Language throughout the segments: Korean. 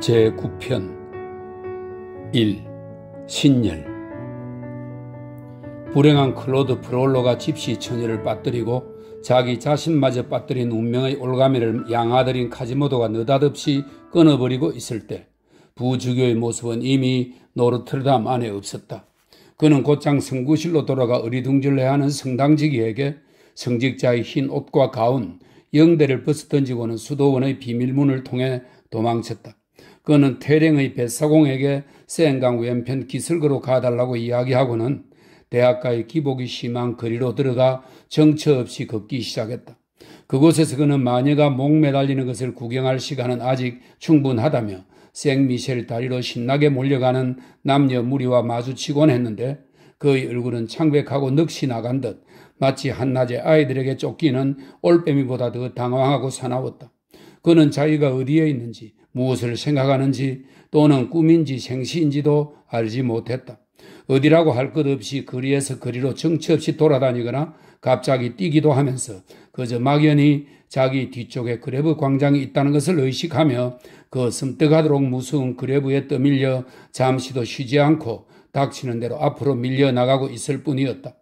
제9편 1. 신열 불행한 클로드 프롤로가 집시 처녀를 빠뜨리고 자기 자신마저 빠뜨린 운명의 올가미를 양아들인 카지모도가 느닷없이 끊어버리고 있을 때 부주교의 모습은 이미 노르트르담 안에 없었다. 그는 곧장 성구실로 돌아가 어리둥절해하는 성당지기에게 성직자의 흰 옷과 가운, 영대를 벗어던지고는 수도원의 비밀문을 통해 도망쳤다. 그는 태령의 뱃사공에게 세행강 왼편 기슭으로 가달라고 이야기하고는 대학가의 기복이 심한 거리로 들어가 정처 없이 걷기 시작했다. 그곳에서 그는 마녀가 목 매달리는 것을 구경할 시간은 아직 충분하다며 생미셸 다리로 신나게 몰려가는 남녀 무리와 마주치곤 했는데 그의 얼굴은 창백하고 넋이 나간 듯 마치 한낮에 아이들에게 쫓기는 올빼미보다 더 당황하고 사나웠다. 그는 자기가 어디에 있는지 무엇을 생각하는지 또는 꿈인지 생시인지도 알지 못했다. 어디라고 할 것 없이 거리에서 거리로 정처없이 돌아다니거나 갑자기 뛰기도 하면서 그저 막연히 자기 뒤쪽에 그레브 광장이 있다는 것을 의식하며 그 섬뜩하도록 무서운 그레브에 떠밀려 잠시도 쉬지 않고 닥치는 대로 앞으로 밀려나가고 있을 뿐이었다.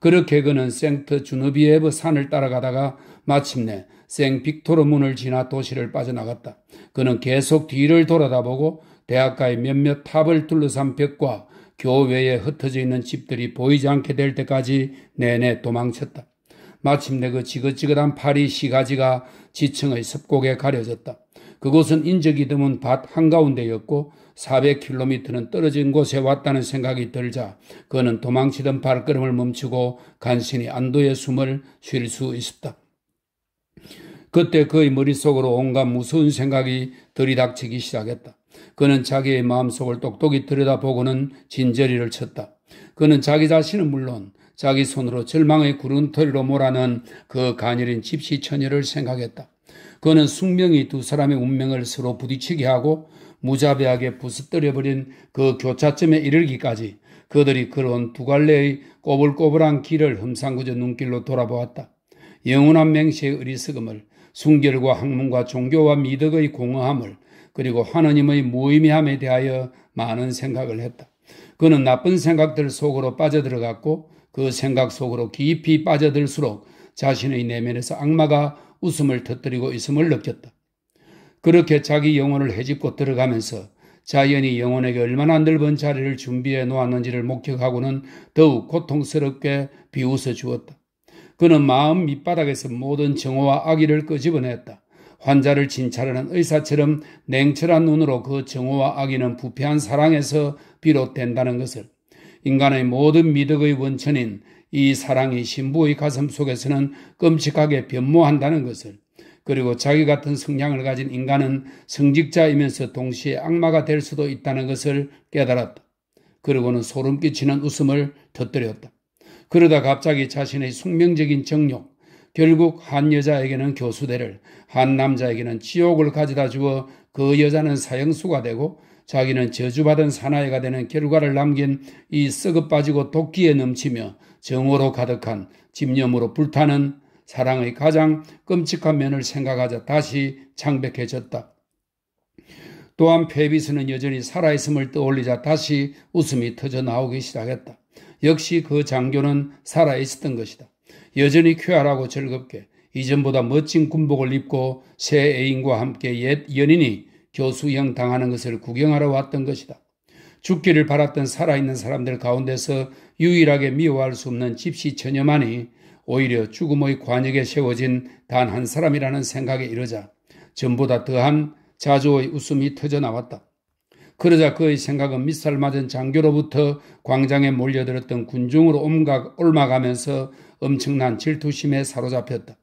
그렇게 그는 생트 주누비에브 그 산을 따라가다가 마침내 생 빅토르 문을 지나 도시를 빠져나갔다. 그는 계속 뒤를 돌아다보고 대학가의 몇몇 탑을 둘러싼 벽과 교외에 흩어져 있는 집들이 보이지 않게 될 때까지 내내 도망쳤다. 마침내 그 지긋지긋한 파리 시가지가 지층의 습곡에 가려졌다. 그곳은 인적이 드문 밭 한가운데였고 400km는 떨어진 곳에 왔다는 생각이 들자 그는 도망치던 발걸음을 멈추고 간신히 안도의 숨을 쉴 수 있었다. 그때 그의 머릿속으로 온갖 무서운 생각이 들이닥치기 시작했다. 그는 자기의 마음속을 똑똑히 들여다보고는 진저리를 쳤다. 그는 자기 자신은 물론 자기 손으로 절망의 구름털로 몰아낸 그 가녀린 집시 처녀를 생각했다. 그는 숙명이 두 사람의 운명을 서로 부딪히게 하고 무자비하게 부스뜨려버린 그 교차점에 이르기까지 그들이 그런 두 갈래의 꼬불꼬불한 길을 흠상궂은 눈길로 돌아보았다. 영원한 맹세의 의리스금을 순결과 학문과 종교와 미덕의 공허함을 그리고 하느님의 무의미함에 대하여 많은 생각을 했다. 그는 나쁜 생각들 속으로 빠져들어갔고 그 생각 속으로 깊이 빠져들수록 자신의 내면에서 악마가 웃음을 터뜨리고 있음을 느꼈다. 그렇게 자기 영혼을 헤집고 들어가면서 자연이 영혼에게 얼마나 넓은 자리를 준비해 놓았는지를 목격하고는 더욱 고통스럽게 비웃어 주었다. 그는 마음 밑바닥에서 모든 정오와 악의를 끄집어냈다. 환자를 진찰하는 의사처럼 냉철한 눈으로 그 정오와 악의는 부패한 사랑에서 비롯된다는 것을 인간의 모든 미덕의 원천인 이 사랑이 신부의 가슴 속에서는 끔찍하게 변모한다는 것을 그리고 자기 같은 성향을 가진 인간은 성직자이면서 동시에 악마가 될 수도 있다는 것을 깨달았다. 그리고는 소름 끼치는 웃음을 터뜨렸다. 그러다 갑자기 자신의 숙명적인 정욕, 결국 한 여자에게는 교수대를, 한 남자에게는 지옥을 가져다 주어 그 여자는 사형수가 되고 자기는 저주받은 사나이가 되는 결과를 남긴 이 썩어 빠지고 독기에 넘치며 정으로 가득한 집념으로 불타는 사랑의 가장 끔찍한 면을 생각하자 다시 창백해졌다. 또한 페비스는 여전히 살아있음을 떠올리자 다시 웃음이 터져 나오기 시작했다. 역시 그 장교는 살아있었던 것이다. 여전히 쾌활하고 즐겁게 이전보다 멋진 군복을 입고 새 애인과 함께 옛 연인이 교수형 당하는 것을 구경하러 왔던 것이다. 죽기를 바랐던 살아있는 사람들 가운데서 유일하게 미워할 수 없는 집시 처녀만이 오히려 죽음의 관역에 세워진 단 한 사람이라는 생각에 이르자 전보다 더한 자조의 웃음이 터져 나왔다. 그러자 그의 생각은 밑살 맞은 장교로부터 광장에 몰려들었던 군중으로 옮아가면서 엄청난 질투심에 사로잡혔다.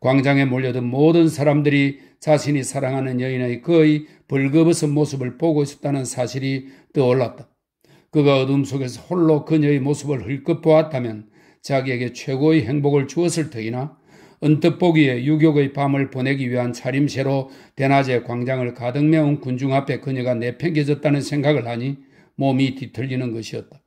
광장에 몰려든 모든 사람들이 자신이 사랑하는 여인의 그의 벌거벗은 모습을 보고 있었다는 사실이 떠올랐다. 그가 어둠 속에서 홀로 그녀의 모습을 흘끗 보았다면 자기에게 최고의 행복을 주었을 터이나 언뜻 보기에 유격의 밤을 보내기 위한 차림새로 대낮에 광장을 가득 메운 군중 앞에 그녀가 내팽개졌다는 생각을 하니 몸이 뒤틀리는 것이었다.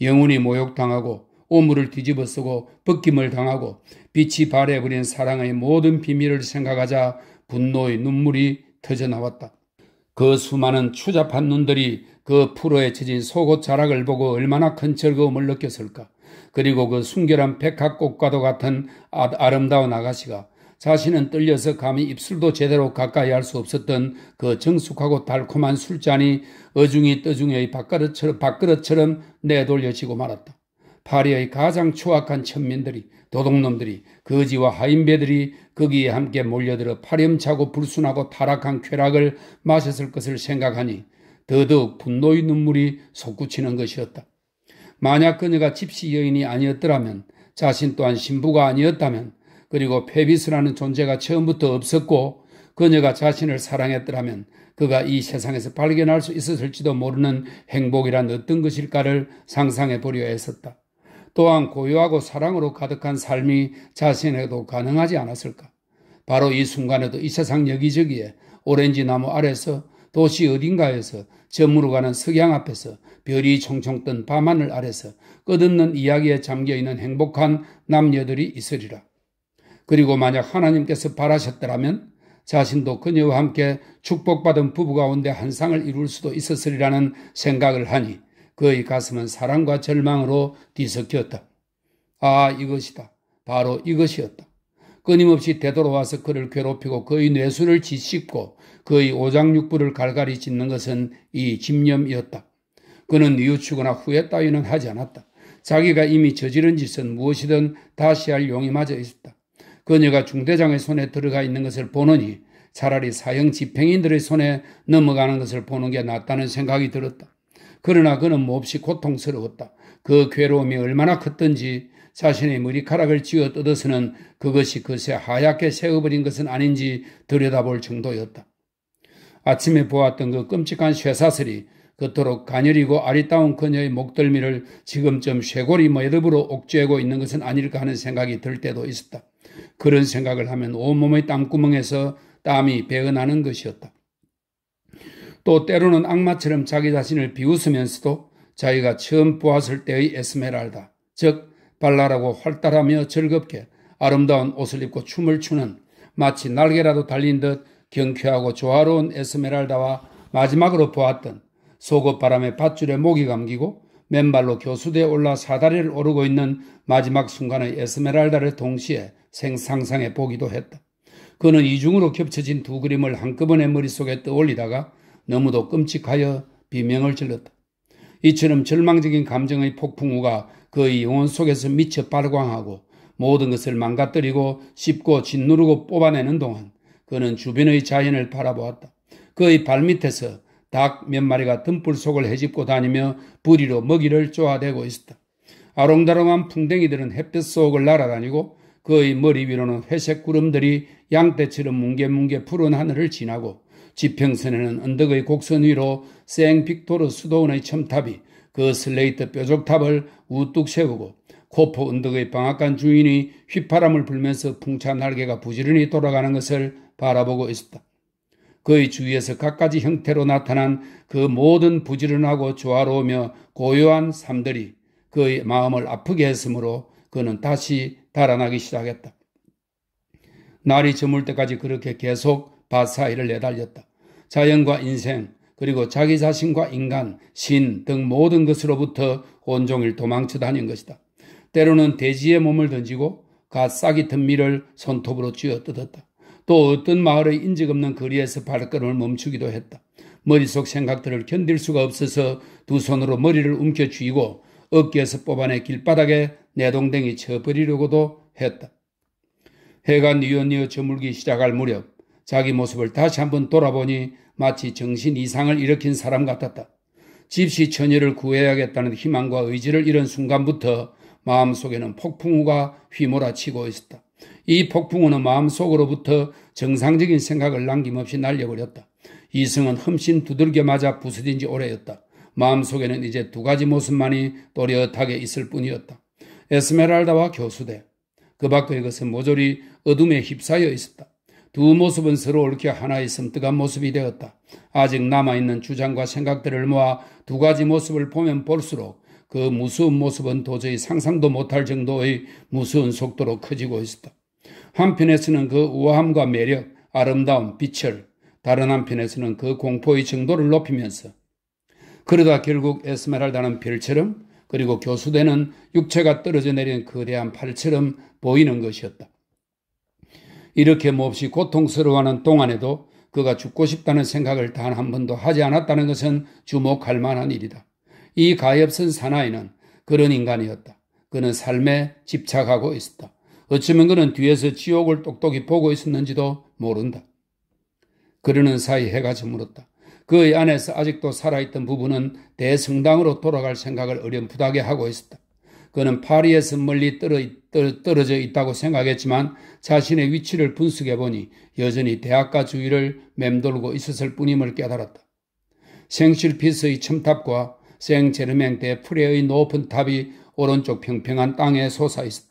영혼이 모욕당하고 오물을 뒤집어 쓰고 벗김을 당하고 빛이 발에 부린 사랑의 모든 비밀을 생각하자 분노의 눈물이 터져 나왔다. 그 수많은 추잡한 눈들이 그 프로에 쳐진 속옷 자락을 보고 얼마나 큰 즐거움을 느꼈을까. 그리고 그 순결한 백합꽃과도 같은 아- 아름다운 아가씨가 자신은 떨려서 감히 입술도 제대로 가까이 할 수 없었던 그 정숙하고 달콤한 술잔이 어중이 떠중의 밥그릇처럼, 밥그릇처럼 내돌려지고 말았다. 파리의 가장 추악한 천민들이 도둑놈들이 거지와 하인배들이 거기에 함께 몰려들어 파렴차고 불순하고 타락한 쾌락을 마셨을 것을 생각하니 더더욱 분노의 눈물이 솟구치는 것이었다. 만약 그녀가 집시 여인이 아니었더라면 자신 또한 신부가 아니었다면 그리고 페비스라는 존재가 처음부터 없었고 그녀가 자신을 사랑했더라면 그가 이 세상에서 발견할 수 있었을지도 모르는 행복이란 어떤 것일까를 상상해 보려 했었다. 또한 고요하고 사랑으로 가득한 삶이 자신에도 가능하지 않았을까? 바로 이 순간에도 이 세상 여기저기에 오렌지 나무 아래서 도시 어딘가에서 저물어가는 석양 앞에서 별이 총총 뜬 밤하늘 아래서 끝없는 이야기에 잠겨있는 행복한 남녀들이 있으리라. 그리고 만약 하나님께서 바라셨더라면 자신도 그녀와 함께 축복받은 부부 가운데 한 상을 이룰 수도 있었으리라는 생각을 하니 그의 가슴은 사랑과 절망으로 뒤섞였다. 아, 이것이다. 바로 이것이었다. 끊임없이 되돌아와서 그를 괴롭히고 그의 뇌수를 짓씹고 그의 오장육부를 갈갈이 찢는 것은 이 집념이었다. 그는 뉘우치거나 후회 따위는 하지 않았다. 자기가 이미 저지른 짓은 무엇이든 다시 할 용이 맞아 있었다. 그녀가 중대장의 손에 들어가 있는 것을 보느니 차라리 사형 집행인들의 손에 넘어가는 것을 보는 게 낫다는 생각이 들었다. 그러나 그는 몹시 고통스러웠다. 그 괴로움이 얼마나 컸던지 자신의 머리카락을 쥐어 뜯어서는 그것이 그새 하얗게 새어버린 것은 아닌지 들여다볼 정도였다. 아침에 보았던 그 끔찍한 쇠사슬이 그토록 가녀리고 아리따운 그녀의 목덜미를 지금쯤 쇄골이 매듭으로 뭐 옥죄고 있는 것은 아닐까 하는 생각이 들 때도 있었다. 그런 생각을 하면 온몸의 땀구멍에서 땀이 배어나는 것이었다. 또 때로는 악마처럼 자기 자신을 비웃으면서도 자기가 처음 보았을 때의 에스메랄다, 즉 발랄하고 활달하며 즐겁게 아름다운 옷을 입고 춤을 추는 마치 날개라도 달린 듯 경쾌하고 조화로운 에스메랄다와 마지막으로 보았던 속옷 바람에 밧줄에 목이 감기고 맨발로 교수대에 올라 사다리를 오르고 있는 마지막 순간의 에스메랄다를 동시에 생상상해 보기도 했다. 그는 이중으로 겹쳐진 두 그림을 한꺼번에 머릿속에 떠올리다가 너무도 끔찍하여 비명을 질렀다. 이처럼 절망적인 감정의 폭풍우가 그의 영혼 속에서 미쳐 발광하고 모든 것을 망가뜨리고 씹고 짓누르고 뽑아내는 동안 그는 주변의 자연을 바라보았다. 그의 발밑에서 닭몇 마리가 등불 속을 헤집고 다니며 부리로 먹이를 쪼아대고 있었다. 아롱다롱한 풍뎅이들은 햇볕 속을 날아다니고 그의 머리 위로는 회색 구름들이 양떼처럼 뭉게뭉게 푸른 하늘을 지나고 지평선에는 언덕의 곡선 위로 생 빅토르 수도원의 첨탑이 그 슬레이트 뾰족탑을 우뚝 세우고 코포 언덕의 방앗간 주인이 휘파람을 불면서 풍차 날개가 부지런히 돌아가는 것을 바라보고 있었다. 그의 주위에서 갖가지 형태로 나타난 그 모든 부지런하고 조화로우며 고요한 삶들이 그의 마음을 아프게 했으므로 그는 다시 달아나기 시작했다. 날이 저물 때까지 그렇게 계속 바사이를 내달렸다. 자연과 인생, 그리고 자기 자신과 인간, 신 등 모든 것으로부터 온종일 도망쳐 다닌 것이다. 때로는 대지의 몸을 던지고 갓 싹이 든 미를 손톱으로 쥐어 뜯었다. 또 어떤 마을의 인적 없는 거리에서 발걸음을 멈추기도 했다. 머릿속 생각들을 견딜 수가 없어서 두 손으로 머리를 움켜 쥐고 어깨에서 뽑아내 길바닥에 내동댕이 쳐버리려고도 했다. 해가 뉘어뉘어 저물기 시작할 무렵 자기 모습을 다시 한번 돌아보니 마치 정신 이상을 일으킨 사람 같았다. 집시 처녀를 구해야겠다는 희망과 의지를 잃은 순간부터 마음속에는 폭풍우가 휘몰아치고 있었다. 이 폭풍우는 마음속으로부터 정상적인 생각을 남김없이 날려버렸다. 이승은 흠씬 두들겨 맞아 부서진 지 오래였다. 마음속에는 이제 두 가지 모습만이 또렷하게 있을 뿐이었다. 에스메랄다와 교수대. 그 밖의 것은 모조리 어둠에 휩싸여 있었다. 두 모습은 서로 얽게 하나의 섬뜩한 모습이 되었다. 아직 남아있는 주장과 생각들을 모아 두 가지 모습을 보면 볼수록 그 무서운 모습은 도저히 상상도 못할 정도의 무서운 속도로 커지고 있었다. 한편에서는 그 우아함과 매력, 아름다움, 빛을, 다른 한편에서는 그 공포의 정도를 높이면서 그러다 결국 에스메랄다는 별처럼 그리고 교수대는 육체가 떨어져 내린 거대한 팔처럼 보이는 것이었다. 이렇게 몹시 고통스러워하는 동안에도 그가 죽고 싶다는 생각을 단 한 번도 하지 않았다는 것은 주목할 만한 일이다. 이 가엾은 사나이는 그런 인간이었다. 그는 삶에 집착하고 있었다. 어쩌면 그는 뒤에서 지옥을 똑똑히 보고 있었는지도 모른다. 그러는 사이 해가 저물었다. 그의 안에서 아직도 살아있던 부부는 대성당으로 돌아갈 생각을 어렴풋하게 하고 있었다. 그는 파리에서 멀리 떨어져 있다고 생각했지만 자신의 위치를 분석해 보니 여전히 대학가 주위를 맴돌고 있었을 뿐임을 깨달았다. 생실피스의 첨탑과 생제르맹대 프레의 높은 탑이 오른쪽 평평한 땅에 솟아 있었다.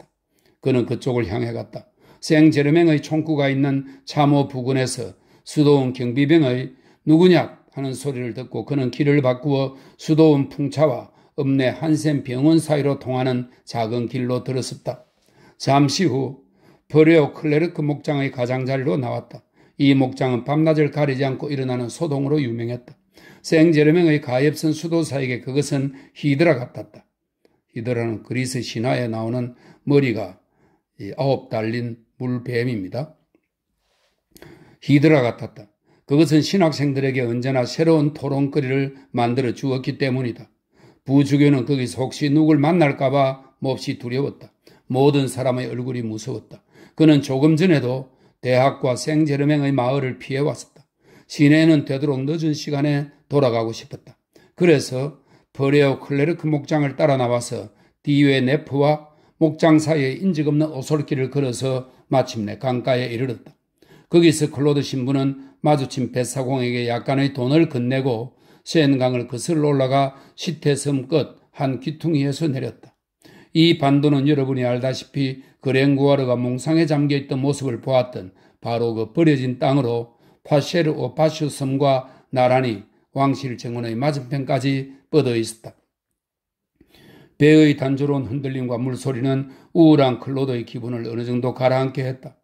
그는 그쪽을 향해 갔다. 생제르맹의 총구가 있는 참호 부근에서 수도원 경비병의 누구냐 하는 소리를 듣고 그는 길을 바꾸어 수도원 풍차와 읍내 한센 병원 사이로 통하는 작은 길로 들었었다. 잠시 후 버레오 클레르크 목장의 가장자리로 나왔다. 이 목장은 밤낮을 가리지 않고 일어나는 소동으로 유명했다. 생제르맹의 가엾은 수도사에게 그것은 히드라 같았다. 히드라는 그리스 신화에 나오는 머리가 이 아홉 달린 물뱀입니다. 히드라 같았다. 그것은 신학생들에게 언제나 새로운 토론거리를 만들어 주었기 때문이다. 부주교는 거기서 혹시 누굴 만날까봐 몹시 두려웠다. 모든 사람의 얼굴이 무서웠다. 그는 조금 전에도 대학과 생제르맹의 마을을 피해 왔었다. 시내는 되도록 늦은 시간에 돌아가고 싶었다. 그래서 버레오 클레르크 목장을 따라 나와서 디웨 네프와 목장 사이에 인적 없는 오솔길을 걸어서 마침내 강가에 이르렀다. 거기서 클로드 신부는 마주친 뱃사공에게 약간의 돈을 건네고 센강을 거슬러 올라가 시태섬 끝 한 귀퉁이에서 내렸다. 이 반도는 여러분이 알다시피 그랭구아르가 몽상에 잠겨있던 모습을 보았던 바로 그 버려진 땅으로 파쉐르 오파슈 섬과 나란히 왕실 정원의 맞은편까지 뻗어 있었다. 배의 단조로운 흔들림과 물소리는 우울한 클로드의 기분을 어느 정도 가라앉게 했다.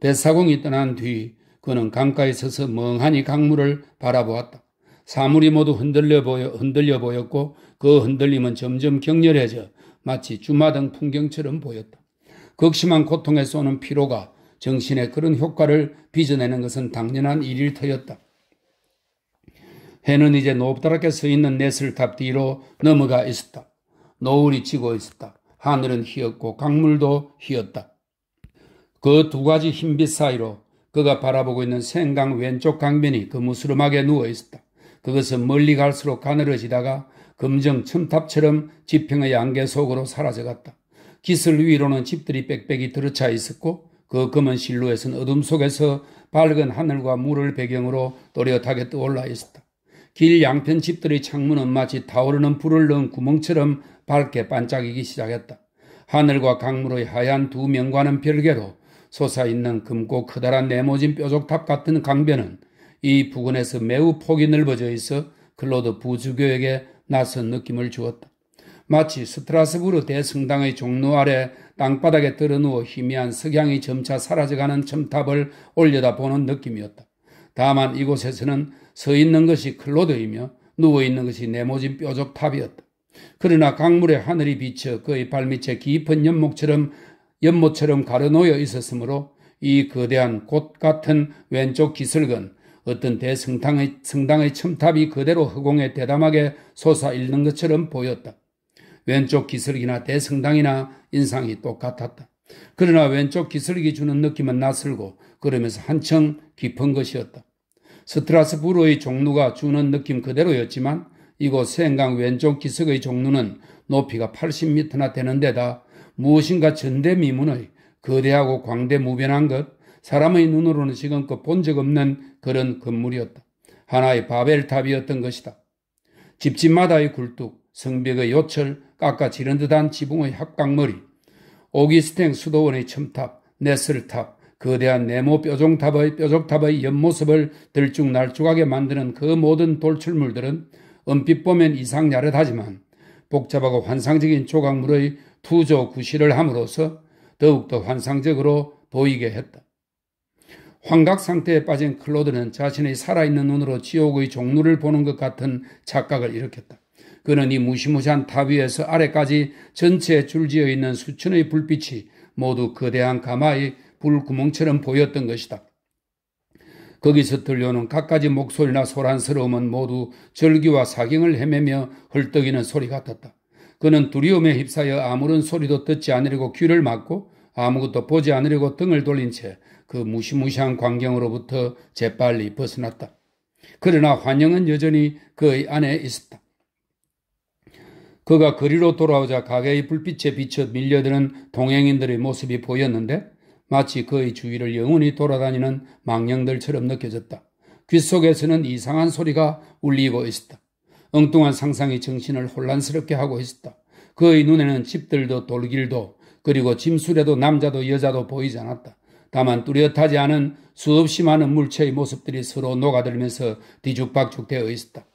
배사공이 떠난 뒤 그는 강가에 서서 멍하니 강물을 바라보았다. 사물이 모두 흔들려, 보여, 흔들려 보였고 그 흔들림은 점점 격렬해져 마치 주마등 풍경처럼 보였다. 극심한 고통에쏘는 피로가 정신에 그런 효과를 빚어내는 것은 당연한 일일 터였다. 해는 이제 높다랗게 서 있는 넷을 탑 뒤로 넘어가 있었다. 노을이 지고 있었다. 하늘은 희었고 강물도 희었다. 그 두 가지 흰빛 사이로 그가 바라보고 있는 생강 왼쪽 강변이 그무스름하게 누워 있었다. 그것은 멀리 갈수록 가늘어지다가 금정 첨탑처럼 지평의 안개 속으로 사라져갔다. 기슬 위로는 집들이 빽빽이 들어차 있었고 그 검은 실루엣은 어둠 속에서 밝은 하늘과 물을 배경으로 또렷하게 떠올라 있었다. 길 양편 집들의 창문은 마치 타오르는 불을 넣은 구멍처럼 밝게 반짝이기 시작했다. 하늘과 강물의 하얀 두명과는 별개로 솟아있는 금고 커다란 네모진 뾰족탑 같은 강변은 이 부근에서 매우 폭이 넓어져 있어 클로드 부주교에게 낯선 느낌을 주었다. 마치 스트라스부르 대성당의 종로 아래 땅바닥에 드러누워 희미한 석양이 점차 사라져가는 첨탑을 올려다보는 느낌이었다. 다만 이곳에서는 서 있는 것이 클로드이며 누워 있는 것이 네모진 뾰족탑이었다. 그러나 강물에 하늘이 비쳐 그의 발밑에 깊은 연목처럼 연못처럼 가려놓여 있었으므로 이 거대한 곳 같은 왼쪽 기슭은 어떤 대성당의 성당의 첨탑이 그대로 허공에 대담하게 솟아있는 것처럼 보였다. 왼쪽 기슭이나 대성당이나 인상이 똑같았다. 그러나 왼쪽 기슭이 주는 느낌은 낯설고 그러면서 한층 깊은 것이었다. 스트라스부르의 종루가 주는 느낌 그대로였지만 이곳 생강 왼쪽 기슭의 종로는 높이가 80m나 되는 데다 무엇인가 전대미문의 거대하고 광대무변한 것, 사람의 눈으로는 지금껏 본 적 없는 그런 건물이었다. 하나의 바벨탑이었던 것이다. 집집마다의 굴뚝, 성벽의 요철, 깎아지른 듯한 지붕의 합각머리, 오기스탱 수도원의 첨탑, 네슬탑, 거대한 네모 뾰족탑의 뾰족탑의 옆모습을 들쭉날쭉하게 만드는 그 모든 돌출물들은 은빛 보면 이상 야릇하지만 복잡하고 환상적인 조각물의 투조 구실을 함으로써 더욱더 환상적으로 보이게 했다. 환각 상태에 빠진 클로드는 자신의 살아있는 눈으로 지옥의 종루를 보는 것 같은 착각을 일으켰다. 그는 이 무시무시한 탑 위에서 아래까지 전체에 줄지어 있는 수천의 불빛이 모두 거대한 가마의 불구멍처럼 보였던 것이다. 거기서 들려오는 갖가지 목소리나 소란스러움은 모두 절규와 사경을 헤매며 헐떡이는 소리 같았다. 그는 두려움에 휩싸여 아무런 소리도 듣지 않으려고 귀를 막고 아무것도 보지 않으려고 등을 돌린 채 그 무시무시한 광경으로부터 재빨리 벗어났다. 그러나 환영은 여전히 그의 안에 있었다. 그가 거리로 돌아오자 가게의 불빛에 비쳐 밀려드는 동행인들의 모습이 보였는데 마치 그의 주위를 영원히 돌아다니는 망령들처럼 느껴졌다. 귀 속에서는 이상한 소리가 울리고 있었다. 엉뚱한 상상이 정신을 혼란스럽게 하고 있었다. 그의 눈에는 집들도 돌길도 그리고 짐술에도 남자도 여자도 보이지 않았다. 다만 뚜렷하지 않은 수없이 많은 물체의 모습들이 서로 녹아들면서 뒤죽박죽되어 있었다.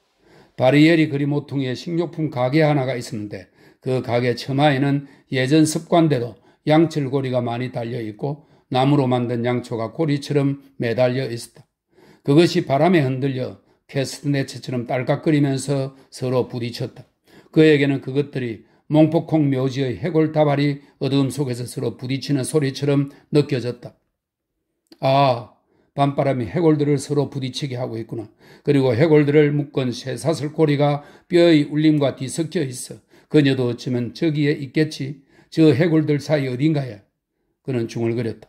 바리엘이 그리 모퉁이에 식료품 가게 하나가 있었는데 그 가게 처마에는 예전 습관대로 양철고리가 많이 달려 있고 나무로 만든 양초가 고리처럼 매달려 있었다. 그것이 바람에 흔들려 캐스트네츠처럼 딸깍거리면서 서로 부딪혔다. 그에게는 그것들이 몽폭콩 묘지의 해골 다발이 어두움 속에서 서로 부딪히는 소리처럼 느껴졌다. 아, 밤바람이 해골들을 서로 부딪히게 하고 있구나. 그리고 해골들을 묶은 쇠사슬 고리가 뼈의 울림과 뒤섞여 있어. 그녀도 어쩌면 저기에 있겠지. 저 해골들 사이 어딘가에 그는 중얼거렸다.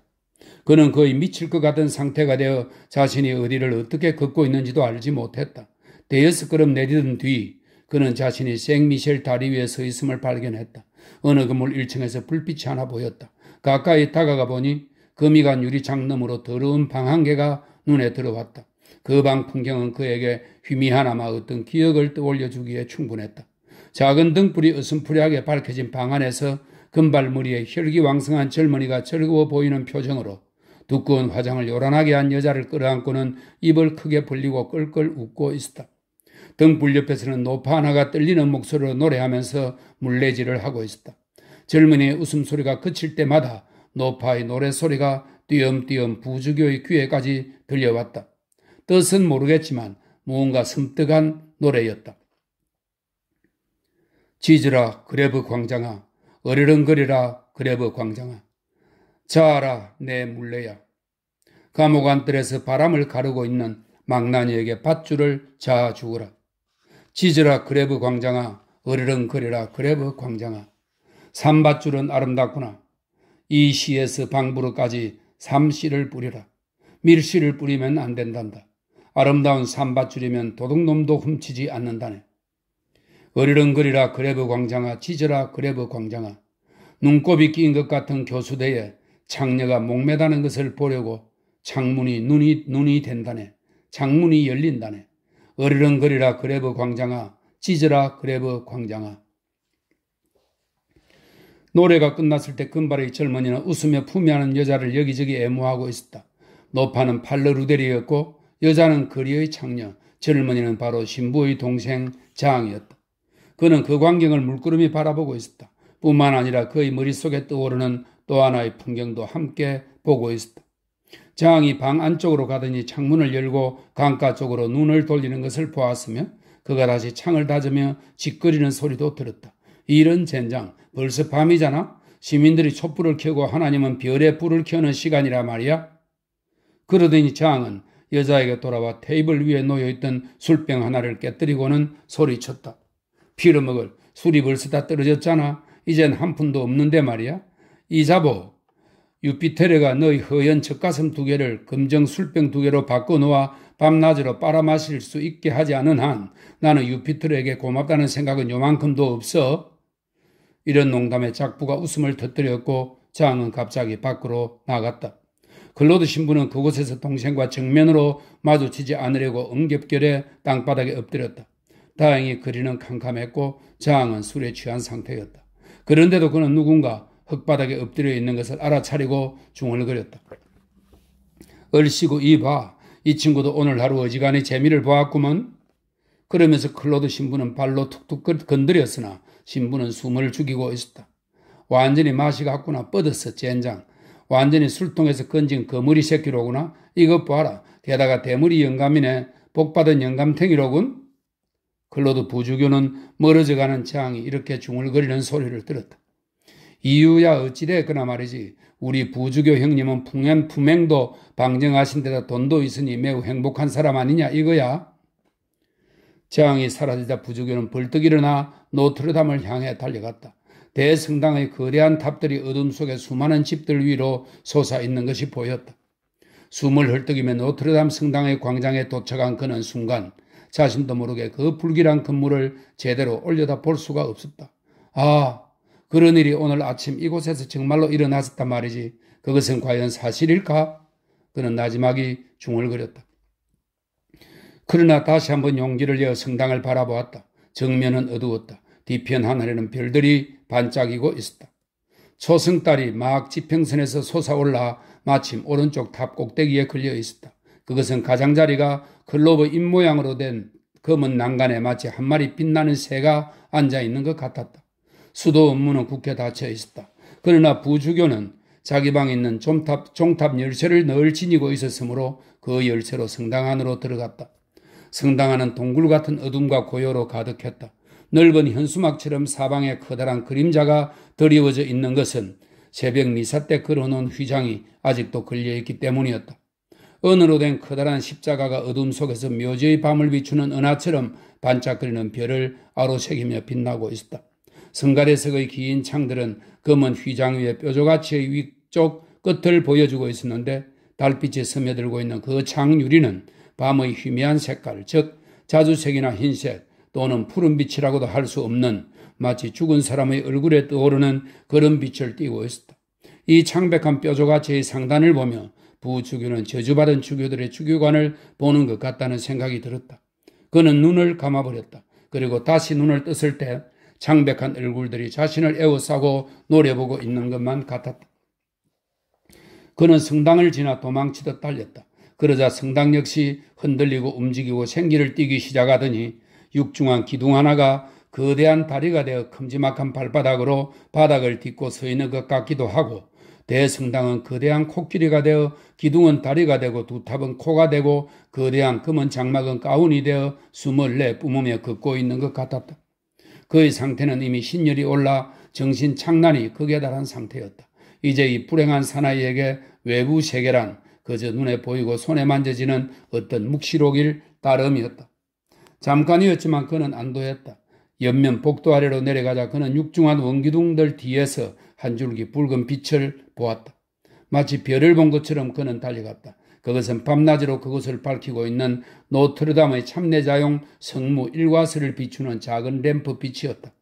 그는 거의 미칠 것 같은 상태가 되어 자신이 어디를 어떻게 걷고 있는지도 알지 못했다. 대여섯 걸음 내딛은 뒤 그는 자신이 생미셸 다리 위에 서 있음을 발견했다. 어느 건물 1층에서 불빛이 하나 보였다. 가까이 다가가 보니 거미간 유리창 너머로 더러운 방 한 개가 눈에 들어왔다. 그 방 풍경은 그에게 희미하나마 어떤 기억을 떠올려주기에 충분했다. 작은 등불이 어슴푸리하게 밝혀진 방 안에서 금발머리에 혈기왕성한 젊은이가 즐거워 보이는 표정으로 두꺼운 화장을 요란하게 한 여자를 끌어안고는 입을 크게 벌리고 끌끌 웃고 있었다. 등불 옆에서는 노파 하나가 떨리는 목소리로 노래하면서 물레질을 하고 있었다. 젊은이의 웃음소리가 그칠 때마다 노파의 노래소리가 띄엄띄엄 부주교의 귀에까지 들려왔다. 뜻은 모르겠지만 무언가 섬뜩한 노래였다. 지즈라 그레브 광장아 어리렁거리라 그래버 광장아 자하라 내 물레야 감옥 안뜰에서 바람을 가르고 있는 망나니에게 밧줄을 자아 주거라 지으라 그래버 광장아 어리렁거리라 그래버 광장아 삼밧줄은 아름답구나 이 시에서 방부로까지 삼씨를 뿌리라 밀씨를 뿌리면 안 된단다 아름다운 삼밧줄이면 도둑놈도 훔치지 않는다네 어리렁거리라 그레브 광장아 찢어라 그레브 광장아 눈곱이 낀 것 같은 교수대에 창녀가 목매다는 것을 보려고 창문이 눈이 눈이 된다네 창문이 열린다네 어리렁거리라 그레브 광장아 찢어라 그레브 광장아 노래가 끝났을 때 금발의 젊은이는 웃으며 품이하는 여자를 여기저기 애모하고 있었다. 노파는 팔러루데리였고 여자는 거리의 창녀, 젊은이는 바로 신부의 동생 장이었다. 그는 그 광경을 물끄러미 바라보고 있었다. 뿐만 아니라 그의 머릿속에 떠오르는 또 하나의 풍경도 함께 보고 있었다. 장이 방 안쪽으로 가더니 창문을 열고 강가 쪽으로 눈을 돌리는 것을 보았으며 그가 다시 창을 닫으며 짓거리는 소리도 들었다. 이런 젠장 벌써 밤이잖아. 시민들이 촛불을 켜고 하나님은 별의 불을 켜는 시간이라 말이야. 그러더니 장은 여자에게 돌아와 테이블 위에 놓여있던 술병 하나를 깨뜨리고는 소리쳤다. 빌어먹을 술이 벌써 다 떨어졌잖아. 이젠 한 푼도 없는데 말이야. 이자보, 유피테레가 너희 허연 척가슴 두 개를 검정 술병 두 개로 바꿔놓아 밤낮으로 빨아마실 수 있게 하지 않은 한 나는 유피테레에게 고맙다는 생각은 요만큼도 없어. 이런 농담에 작부가 웃음을 터뜨렸고 장은 갑자기 밖으로 나갔다. 글로드 신부는 그곳에서 동생과 정면으로 마주치지 않으려고 응겹결에 땅바닥에 엎드렸다. 다행히 그리는 캄캄했고 저항은 술에 취한 상태였다. 그런데도 그는 누군가 흙바닥에 엎드려 있는 것을 알아차리고 중얼거렸다. 얼씨구 이봐. 이 친구도 오늘 하루 어지간히 재미를 보았구먼. 그러면서 클로드 신부는 발로 툭툭 건드렸으나 신부는 숨을 죽이고 있었다. 완전히 맛이 갔구나. 뻗었어, 젠장. 완전히 술통에서 건진 거물이 그 새끼로구나. 이것 봐라. 게다가 대물이 영감이네. 복받은 영감탱이로군. 클로드 부주교는 멀어져가는 재앙이 이렇게 중얼거리는 소리를 들었다. 이유야 어찌래 그나 말이지 우리 부주교 형님은 풍년 품행도 방정하신 데다 돈도 있으니 매우 행복한 사람 아니냐 이거야. 재앙이 사라지자 부주교는 벌떡 일어나 노트르담을 향해 달려갔다. 대성당의 거대한 탑들이 어둠 속에 수많은 집들 위로 솟아있는 것이 보였다. 숨을 헐떡이며 노트르담 성당의 광장에 도착한 그는 순간 자신도 모르게 그 불길한 건물을 제대로 올려다 볼 수가 없었다. 아, 그런 일이 오늘 아침 이곳에서 정말로 일어났었단 말이지. 그것은 과연 사실일까? 그는 나지막이 중얼거렸다. 그러나 다시 한번 용기를 내어 성당을 바라보았다. 정면은 어두웠다. 뒤편 하늘에는 별들이 반짝이고 있었다. 초승달이 막 지평선에서 솟아올라 마침 오른쪽 탑 꼭대기에 걸려 있었다. 그것은 가장자리가 글로브 입모양으로 된 검은 난간에 마치 한 마리 빛나는 새가 앉아 있는 것 같았다. 수도 업무는 굳게 닫혀 있었다. 그러나 부주교는 자기 방에 있는 종탑, 종탑 열쇠를 늘 지니고 있었으므로 그 열쇠로 성당 안으로 들어갔다. 성당 안은 동굴 같은 어둠과 고요로 가득했다. 넓은 현수막처럼 사방에 커다란 그림자가 드리워져 있는 것은 새벽 미사 때 걸어놓은 휘장이 아직도 걸려있기 때문이었다. 은으로 된 커다란 십자가가 어둠 속에서 묘지의 밤을 비추는 은하처럼 반짝거리는 별을 아로새기며 빛나고 있었다. 성가대석의 긴 창들은 검은 휘장 위에 뾰족같이 위쪽 끝을 보여주고 있었는데 달빛이 스며들고 있는 그 창유리는 밤의 희미한 색깔, 즉 자주색이나 흰색 또는 푸른빛이라고도 할 수 없는 마치 죽은 사람의 얼굴에 떠오르는 그런 빛을 띠고 있었다. 이 창백한 뾰족아치의 상단을 보며 부추교는 저주받은 추교들의 추교관을 보는 것 같다는 생각이 들었다. 그는 눈을 감아버렸다. 그리고 다시 눈을 떴을 때 창백한 얼굴들이 자신을 에워싸고 노려보고 있는 것만 같았다. 그는 성당을 지나 도망치듯 달렸다. 그러자 성당 역시 흔들리고 움직이고 생기를 띠기 시작하더니 육중한 기둥 하나가 거대한 다리가 되어 큼지막한 발바닥으로 바닥을 딛고 서 있는 것 같기도 하고 대성당은 거대한 코끼리가 되어 기둥은 다리가 되고 두 탑은 코가 되고 거대한 금은 장막은 가운이 되어 숨을 내뿜으며 걷고 있는 것 같았다. 그의 상태는 이미 신열이 올라 정신 창란이 극에 달한 상태였다. 이제 이 불행한 사나이에게 외부 세계란 그저 눈에 보이고 손에 만져지는 어떤 묵시록일 따름이었다. 잠깐이었지만 그는 안도했다. 옆면 복도 아래로 내려가자 그는 육중한 원기둥들 뒤에서 한 줄기 붉은 빛을 보았다. 마치 별을 본 것처럼 그는 달려갔다. 그것은 밤낮으로 그것을 밝히고 있는 노트르담의 참내자용 성무 일과수를 비추는 작은 램프 빛이었다.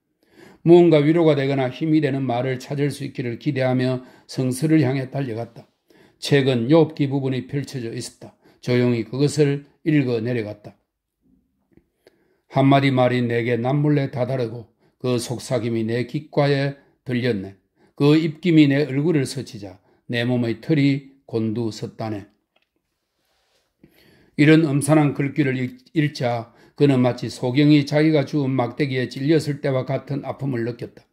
무언가 위로가 되거나 힘이 되는 말을 찾을 수 있기를 기대하며 성수를 향해 달려갔다. 책은 욥기 부분이 펼쳐져 있었다. 조용히 그것을 읽어 내려갔다. 한마디 말이 내게 남몰래 다다르고 그 속삭임이 내 귓가에 들렸네. 그 입김이 내 얼굴을 서치자내 몸의 털이 곤두섰다네. 이런 엄산한 글귀를 읽자 그는 마치 소경이 자기가 주운 막대기에 찔렸을 때와 같은 아픔을 느꼈다.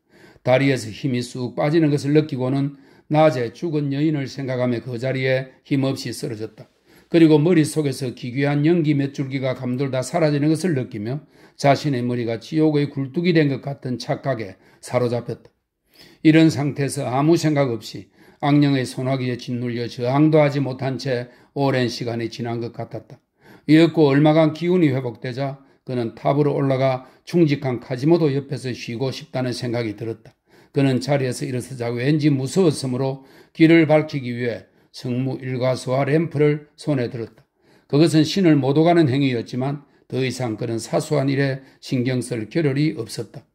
다리에서 힘이 쑥 빠지는 것을 느끼고는 낮에 죽은 여인을 생각하며 그 자리에 힘없이 쓰러졌다. 그리고 머릿속에서 기괴한 연기 몇 줄기가 감돌다 사라지는 것을 느끼며 자신의 머리가 지옥의 굴뚝이 된 것 같은 착각에 사로잡혔다. 이런 상태에서 아무 생각 없이 악령의 소나기에 짓눌려 저항도 하지 못한 채 오랜 시간이 지난 것 같았다. 이윽고 얼마간 기운이 회복되자 그는 탑으로 올라가 충직한 카지모도 옆에서 쉬고 싶다는 생각이 들었다. 그는 자리에서 일어서자 왠지 무서웠으므로 길을 밝히기 위해 성무 일과수와 램프를 손에 들었다. 그것은 신을 못 오가는 행위였지만 더 이상 그는 사소한 일에 신경 쓸 겨를이 없었다.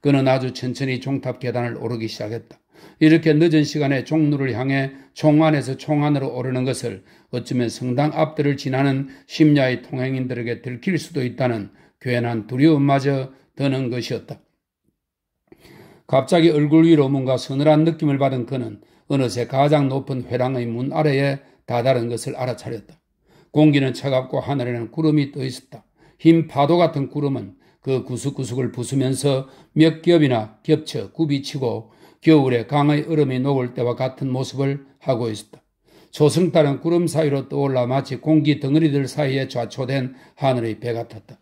그는 아주 천천히 종탑 계단을 오르기 시작했다. 이렇게 늦은 시간에 종루를 향해 총안에서 총안으로 오르는 것을 어쩌면 성당 앞들을 지나는 심야의 통행인들에게 들킬 수도 있다는 괜한 두려움마저 드는 것이었다. 갑자기 얼굴 위로 뭔가 서늘한 느낌을 받은 그는 어느새 가장 높은 회랑의 문 아래에 다다른 것을 알아차렸다. 공기는 차갑고 하늘에는 구름이 떠 있었다. 흰 파도 같은 구름은 그 구석구석을 부수면서 몇 겹이나 겹쳐 굽이치고 겨울에 강의 얼음이 녹을 때와 같은 모습을 하고 있었다. 조승달은 구름 사이로 떠올라 마치 공기 덩어리들 사이에 좌초된 하늘의 배 같았다.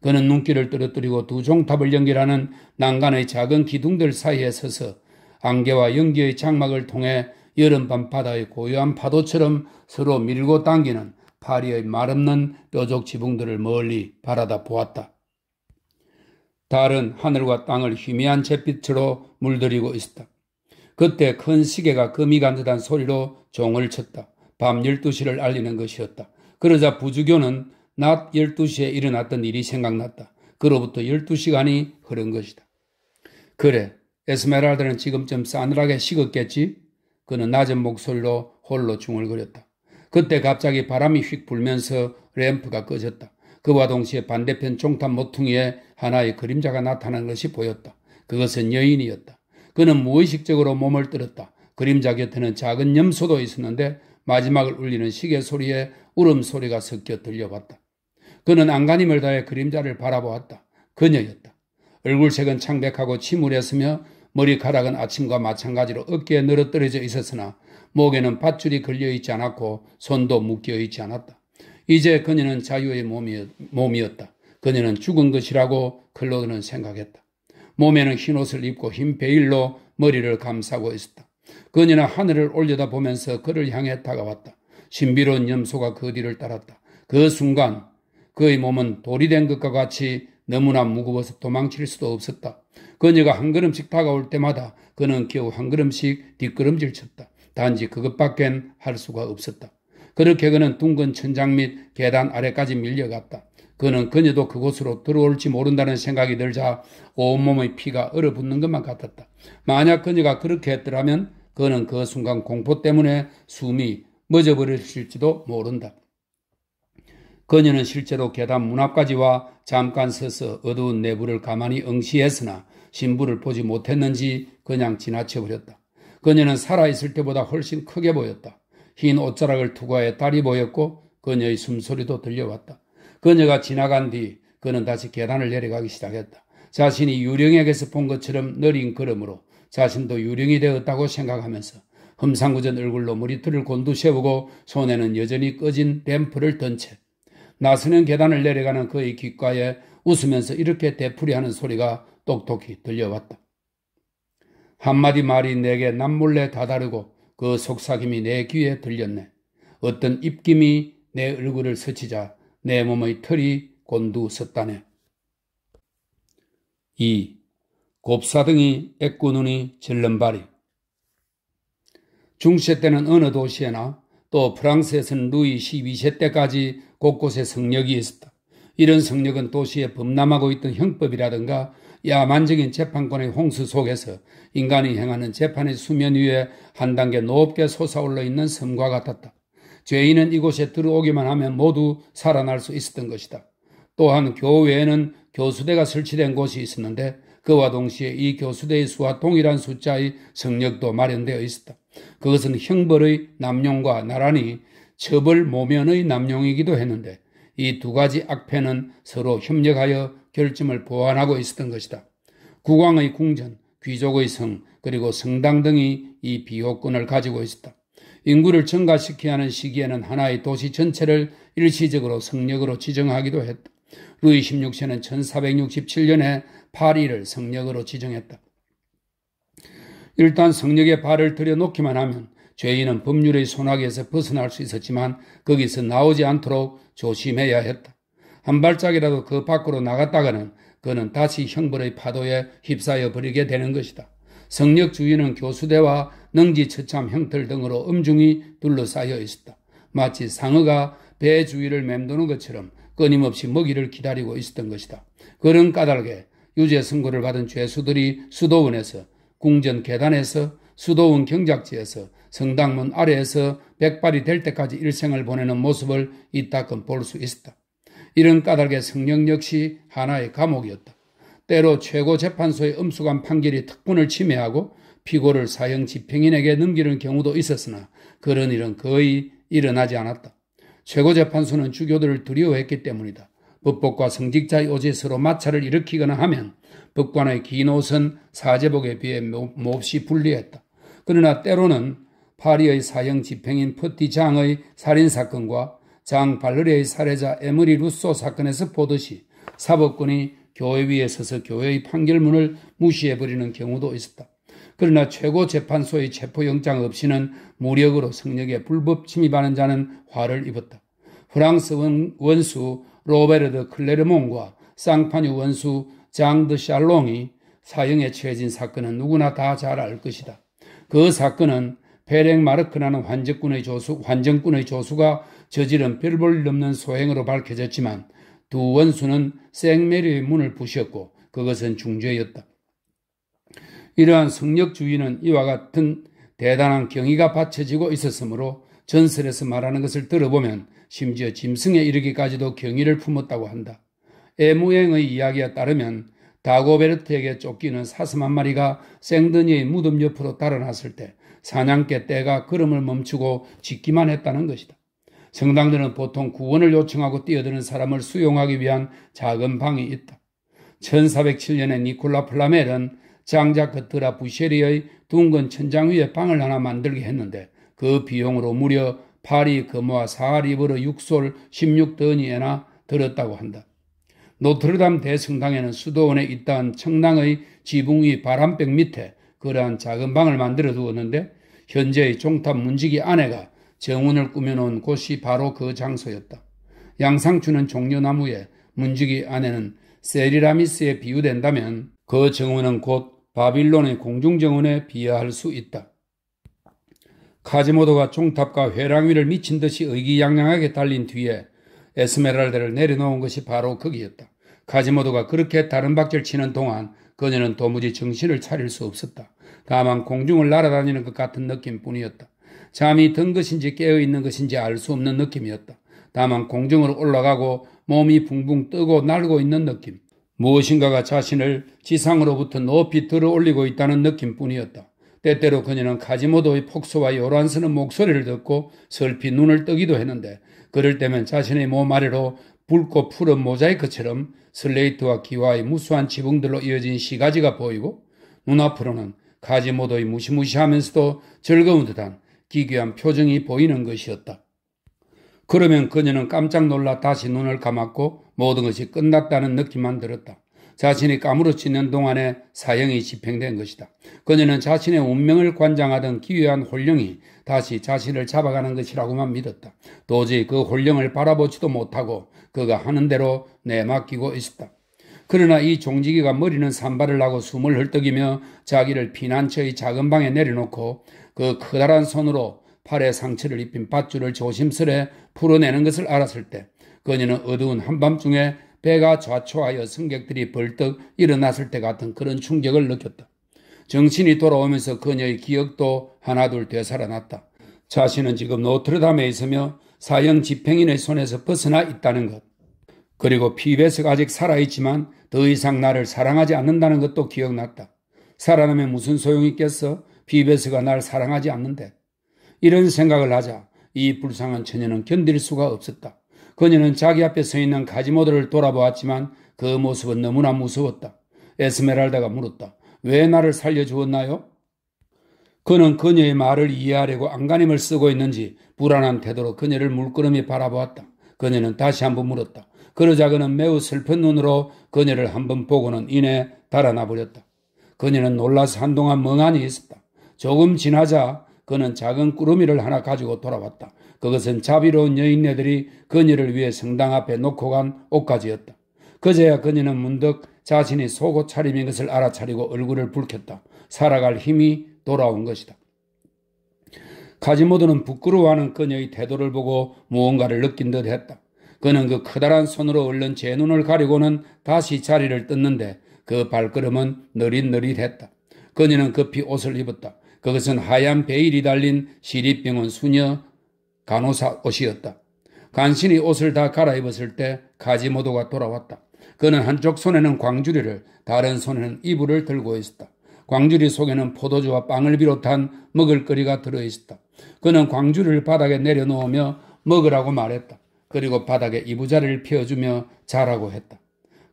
그는 눈길을 떨어뜨리고 두 종탑을 연결하는 난간의 작은 기둥들 사이에 서서 안개와 연기의 장막을 통해 여름밤 바다의 고요한 파도처럼 서로 밀고 당기는 파리의 말없는 뾰족 지붕들을 멀리 바라다 보았다. 달은 하늘과 땅을 희미한 잿빛으로 물들이고 있었다. 그때 큰 시계가 금이 간 듯한 소리로 종을 쳤다. 밤 12시를 알리는 것이었다. 그러자 부주교는 낮 12시에 일어났던 일이 생각났다. 그로부터 12시간이 흐른 것이다. 그래, 에스메랄드는 지금쯤 싸늘하게 식었겠지? 그는 낮은 목소리로 홀로 중얼거렸다. 그때 갑자기 바람이 휙 불면서 램프가 꺼졌다. 그와 동시에 반대편 종탄 모퉁이에 하나의 그림자가 나타난 것이 보였다. 그것은 여인이었다. 그는 무의식적으로 몸을 들었다. 그림자 곁에는 작은 염소도 있었는데 마지막을 울리는 시계 소리에 울음소리가 섞여 들려왔다. 그는 안간힘을 다해 그림자를 바라보았다. 그녀였다. 얼굴색은 창백하고 침울했으며 머리카락은 아침과 마찬가지로 어깨에 늘어뜨려져 있었으나 목에는 밧줄이 걸려있지 않았고 손도 묶여있지 않았다. 이제 그녀는 자유의 몸이었다. 그녀는 죽은 것이라고 클로드는 생각했다. 몸에는 흰옷을 입고 흰 베일로 머리를 감싸고 있었다. 그녀는 하늘을 올려다보면서 그를 향해 다가왔다. 신비로운 염소가 그 뒤를 따랐다. 그 순간 그의 몸은 돌이 된 것과 같이 너무나 무거워서 도망칠 수도 없었다. 그녀가 한 걸음씩 다가올 때마다 그는 겨우 한 걸음씩 뒷걸음질 쳤다. 단지 그것밖엔 할 수가 없었다. 그렇게 그는 둥근 천장 및 계단 아래까지 밀려갔다. 그는 그녀도 그곳으로 들어올지 모른다는 생각이 들자 온몸의 피가 얼어붙는 것만 같았다. 만약 그녀가 그렇게 했더라면 그는 그 순간 공포 때문에 숨이 멎어버렸을지도 모른다. 그녀는 실제로 계단 문 앞까지와 잠깐 서서 어두운 내부를 가만히 응시했으나 신부를 보지 못했는지 그냥 지나쳐버렸다. 그녀는 살아있을 때보다 훨씬 크게 보였다. 흰 옷자락을 투과해 딸이 보였고 그녀의 숨소리도 들려왔다. 그녀가 지나간 뒤 그는 다시 계단을 내려가기 시작했다. 자신이 유령에게서 본 것처럼 느린 걸음으로 자신도 유령이 되었다고 생각하면서 험상궂은 얼굴로 머리털을 곤두세우고 손에는 여전히 꺼진 램프를 든채 나서는 계단을 내려가는 그의 귓가에 웃으면서 이렇게 되풀이하는 소리가 똑똑히 들려왔다. 한마디 말이 내게 남몰래 다다르고 그 속삭임이 내 귀에 들렸네. 어떤 입김이 내 얼굴을 스치자 내 몸의 털이 곤두섰다네. 2. 곱사등이 애꾸눈이 질른발이 중세 때는 어느 도시에나 또 프랑스에서는 루이 12세 때까지 곳곳에 성역이 있었다. 이런 성역은 도시에 범람하고 있던 형법이라든가 야만적인 재판권의 홍수 속에서 인간이 행하는 재판의 수면 위에 한 단계 높게 솟아올라 있는 섬과 같았다. 죄인은 이곳에 들어오기만 하면 모두 살아날 수 있었던 것이다. 또한 교회에는 교수대가 설치된 곳이 있었는데 그와 동시에 이 교수대의 수와 동일한 숫자의 성역도 마련되어 있었다. 그것은 형벌의 남용과 나란히 처벌 모면의 남용이기도 했는데 이 두 가지 악패는 서로 협력하여 결점을 보완하고 있었던 것이다. 국왕의 궁전, 귀족의 성, 그리고 성당 등이 이 비호권을 가지고 있었다. 인구를 증가시켜야 하는 시기에는 하나의 도시 전체를 일시적으로 성역으로 지정하기도 했다. 루이 16세는 1467년에 파리를 성역으로 지정했다. 일단 성역에 발을 들여놓기만 하면 죄인은 법률의 손아귀에서 벗어날 수 있었지만 거기서 나오지 않도록 조심해야 했다. 한 발짝이라도 그 밖으로 나갔다가는 그는 다시 형벌의 파도에 휩싸여 버리게 되는 것이다. 성역 주위는 교수대와 능지 처참 형틀 등으로 음중이 둘러싸여 있었다. 마치 상어가 배 주위를 맴도는 것처럼 끊임없이 먹이를 기다리고 있었던 것이다. 그런 까닭에 유죄 선고를 받은 죄수들이 수도원에서 궁전 계단에서 수도원 경작지에서 성당문 아래에서 백발이 될 때까지 일생을 보내는 모습을 이따금 볼 수 있었다. 이런 까닭에 성령 역시 하나의 감옥이었다. 때로 최고재판소의 음수관 판결이 특권을 침해하고 피고를 사형 집행인에게 넘기는 경우도 있었으나 그런 일은 거의 일어나지 않았다. 최고재판소는 주교들을 두려워했기 때문이다. 법복과 성직자의 오지 서로 마찰을 일으키거나 하면 법관의 긴 옷은 사제복에 비해 몹시 불리했다. 그러나 때로는 파리의 사형 집행인 퍼티장의 살인사건과 장 발레리의 살해자 에머리 루소 사건에서 보듯이 사법권이 교회 위에 서서 교회의 판결문을 무시해버리는 경우도 있었다. 그러나 최고 재판소의 체포영장 없이는 무력으로 성역에 불법 침입하는 자는 화를 입었다. 프랑스 원수 로베르드 클레르몽과 쌍파뉴 원수 장 드 샬롱이 사형에 처해진 사건은 누구나 다 잘 알 것이다. 그 사건은 페랭 마르크라는 환적군의 조수, 환정꾼의 조수가 저지른 별볼 넘는 소행으로 밝혀졌지만 두 원수는 생메리의 문을 부셨고 그것은 중죄였다. 이러한 성역주의는 이와 같은 대단한 경위가 받쳐지고 있었으므로 전설에서 말하는 것을 들어보면 심지어 짐승에 이르기까지도 경위를 품었다고 한다. 에무행의 이야기에 따르면 다고베르트에게 쫓기는 사슴 한 마리가 생드니의 무덤 옆으로 달아났을 때 사냥개 떼가 걸음을 멈추고 짖기만 했다는 것이다. 성당들은 보통 구원을 요청하고 뛰어드는 사람을 수용하기 위한 작은 방이 있다. 1407년에 니콜라 플라멜은 장자 커트라 부쉐리의 둥근 천장 위에 방을 하나 만들게 했는데 그 비용으로 무려 파리 금화 사리브르 육솔 16더니에나 들었다고 한다. 노트르담 대성당에는 수도원에 있던 청당의 지붕 위 바람벽 밑에 그러한 작은 방을 만들어 두었는데 현재의 종탑 문지기 안에가 정원을 꾸며놓은 곳이 바로 그 장소였다. 양상추는 종려나무에 문지기 안에는 세리라미스에 비유된다면 그 정원은 곧 바빌론의 공중정원에 비유할 수 있다. 카지모도가 총탑과 회랑 위를 미친 듯이 의기양양하게 달린 뒤에 에스메랄드를 내려놓은 것이 바로 거기였다. 카지모도가 그렇게 다른 박질 치는 동안 그녀는 도무지 정신을 차릴 수 없었다. 다만 공중을 날아다니는 것 같은 느낌뿐이었다. 잠이 든 것인지 깨어 있는 것인지 알 수 없는 느낌이었다. 다만 공중으로 올라가고 몸이 붕붕 뜨고 날고 있는 느낌. 무엇인가가 자신을 지상으로부터 높이 들어 올리고 있다는 느낌뿐이었다. 때때로 그녀는 카지모도의 폭소와 요란스는 목소리를 듣고 슬피 눈을 뜨기도 했는데 그럴 때면 자신의 몸 아래로 붉고 푸른 모자이크처럼 슬레이트와 기와의 무수한 지붕들로 이어진 시가지가 보이고 눈앞으로는 카지모도의 무시무시하면서도 즐거운 듯한 기괴한 표정이 보이는 것이었다. 그러면 그녀는 깜짝 놀라 다시 눈을 감았고 모든 것이 끝났다는 느낌만 들었다. 자신이 까무러치는 동안에 사형이 집행된 것이다. 그녀는 자신의 운명을 관장하던 기괴한 혼령이 다시 자신을 잡아가는 것이라고만 믿었다. 도저히 그 혼령을 바라보지도 못하고 그가 하는 대로 내맡기고 있었다. 그러나 이 종지기가 머리는 산발을 하고 숨을 헐떡이며 자기를 피난처의 작은 방에 내려놓고 그 커다란 손으로 팔에 상처를 입힌 밧줄을 조심스레 풀어내는 것을 알았을 때 그녀는 어두운 한밤중에 배가 좌초하여 승객들이 벌떡 일어났을 때 같은 그런 충격을 느꼈다. 정신이 돌아오면서 그녀의 기억도 하나둘 되살아났다. 자신은 지금 노트르담에 있으며 사형 집행인의 손에서 벗어나 있다는 것. 그리고 피베스가 아직 살아있지만 더 이상 나를 사랑하지 않는다는 것도 기억났다. 살아남면 무슨 소용이 있겠어? 비베스가 날 사랑하지 않는데 이런 생각을 하자 이 불쌍한 처녀는 견딜 수가 없었다. 그녀는 자기 앞에 서 있는 가지모드를 돌아보았지만 그 모습은 너무나 무서웠다. 에스메랄다가 물었다. 왜 나를 살려주었나요? 그는 그녀의 말을 이해하려고 안간힘을 쓰고 있는지 불안한 태도로 그녀를 물끄러미 바라보았다. 그녀는 다시 한번 물었다. 그러자 그는 매우 슬픈 눈으로 그녀를 한번 보고는 이내 달아나 버렸다. 그녀는 놀라서 한동안 멍하니 있었다. 조금 지나자 그는 작은 꾸러미를 하나 가지고 돌아왔다. 그것은 자비로운 여인네들이 그녀를 위해 성당 앞에 놓고 간 옷가지였다. 그제야 그녀는 문득 자신이 속옷 차림인 것을 알아차리고 얼굴을 붉혔다. 살아갈 힘이 돌아온 것이다. 카지모드는 부끄러워하는 그녀의 태도를 보고 무언가를 느낀 듯 했다. 그는 그 커다란 손으로 얼른 제 눈을 가리고는 다시 자리를 떴는데그 발걸음은 느릿느릿했다. 그녀는 급히 옷을 입었다. 그것은 하얀 베일이 달린 시립병원 수녀 간호사 옷이었다. 간신히 옷을 다 갈아입었을 때 카지모도가 돌아왔다. 그는 한쪽 손에는 광주리를, 다른 손에는 이불을 들고 있었다. 광주리 속에는 포도주와 빵을 비롯한 먹을거리가 들어있었다. 그는 광주리를 바닥에 내려놓으며 먹으라고 말했다. 그리고 바닥에 이부자리를 펴주며 자라고 했다.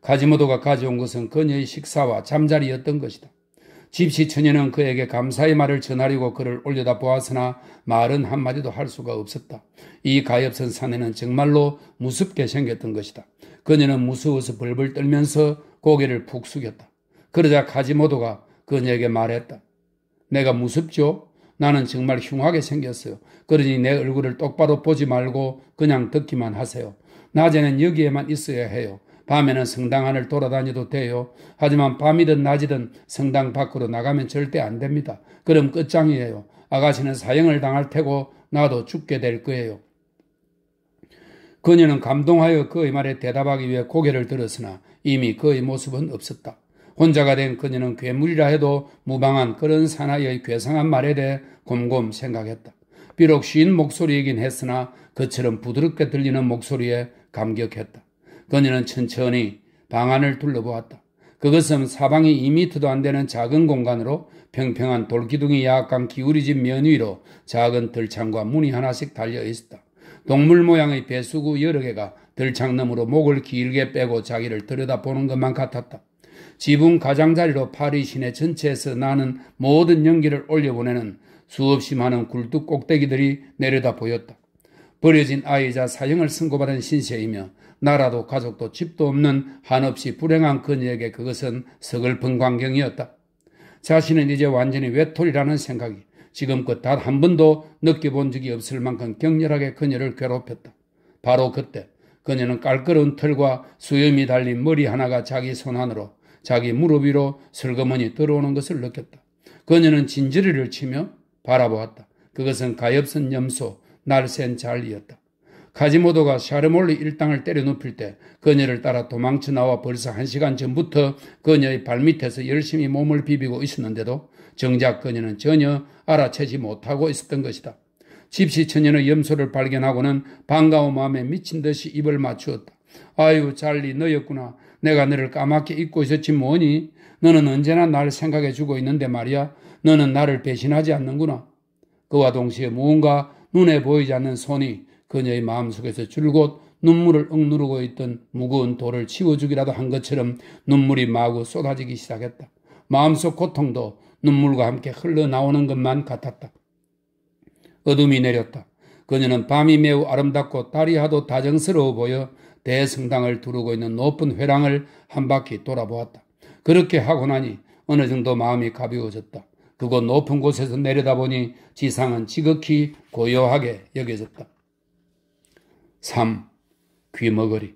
카지모도가 가져온 것은 그녀의 식사와 잠자리였던 것이다. 집시처녀는 그에게 감사의 말을 전하려고 그를 올려다 보았으나 말은 한마디도 할 수가 없었다. 이 가엾은 사내는 정말로 무섭게 생겼던 것이다. 그녀는 무서워서 벌벌 떨면서 고개를 푹 숙였다. 그러자 카지모도가 그녀에게 말했다. 내가 무섭죠? 나는 정말 흉하게 생겼어요. 그러니 내 얼굴을 똑바로 보지 말고 그냥 듣기만 하세요. 낮에는 여기에만 있어야 해요. 밤에는 성당 안을 돌아다녀도 돼요. 하지만 밤이든 낮이든 성당 밖으로 나가면 절대 안 됩니다. 그럼 끝장이에요. 아가씨는 사형을 당할 테고 나도 죽게 될 거예요. 그녀는 감동하여 그의 말에 대답하기 위해 고개를 들었으나 이미 그의 모습은 없었다. 혼자가 된 그녀는 괴물이라 해도 무방한 그런 사나이의 괴상한 말에 대해 곰곰 생각했다. 비록 쉰 목소리이긴 했으나 그처럼 부드럽게 들리는 목소리에 감격했다. 그녀는 천천히 방 안을 둘러보았다. 그것은 사방이 2미터도 안 되는 작은 공간으로 평평한 돌기둥이 약간 기울이진 면 위로 작은 들창과 문이 하나씩 달려 있었다. 동물 모양의 배수구 여러 개가 들창 너머로 목을 길게 빼고 자기를 들여다보는 것만 같았다. 지붕 가장자리로 파리 시내 전체에서 나는 모든 연기를 올려보내는 수없이 많은 굴뚝 꼭대기들이 내려다 보였다. 버려진 아이자 사형을 선고받은 신세이며 나라도 가족도 집도 없는 한없이 불행한 그녀에게 그것은 서글픈 광경이었다. 자신은 이제 완전히 외톨이라는 생각이 지금껏 단 한 번도 느껴본 적이 없을 만큼 격렬하게 그녀를 괴롭혔다. 바로 그때 그녀는 깔끄러 털과 수염이 달린 머리 하나가 자기 손 안으로 자기 무릎 위로 슬그머니 들어오는 것을 느꼈다. 그녀는 진저리를 치며 바라보았다. 그것은 가엾은 염소, 날쌘 잘이었다. 가지모도가 샤르몰리 일당을 때려눕힐 때 그녀를 따라 도망쳐 나와 벌써 한 시간 전부터 그녀의 발밑에서 열심히 몸을 비비고 있었는데도 정작 그녀는 전혀 알아채지 못하고 있었던 것이다. 집시 처녀는 염소를 발견하고는 반가운 마음에 미친 듯이 입을 맞추었다. 아유 잘리 너였구나. 내가 너를 까맣게 잊고 있었지 뭐니? 너는 언제나 날 생각해 주고 있는데 말이야. 너는 나를 배신하지 않는구나. 그와 동시에 무언가 눈에 보이지 않는 손이 그녀의 마음속에서 줄곧 눈물을 억누르고 있던 무거운 돌을 치워주기라도 한 것처럼 눈물이 마구 쏟아지기 시작했다. 마음속 고통도 눈물과 함께 흘러나오는 것만 같았다. 어둠이 내렸다. 그녀는 밤이 매우 아름답고 달이 하도 다정스러워 보여 대성당을 두르고 있는 높은 회랑을 한 바퀴 돌아보았다. 그렇게 하고 나니 어느 정도 마음이 가벼워졌다. 그곳 높은 곳에서 내려다보니 지상은 지극히 고요하게 여겨졌다. 3. 귀머거리.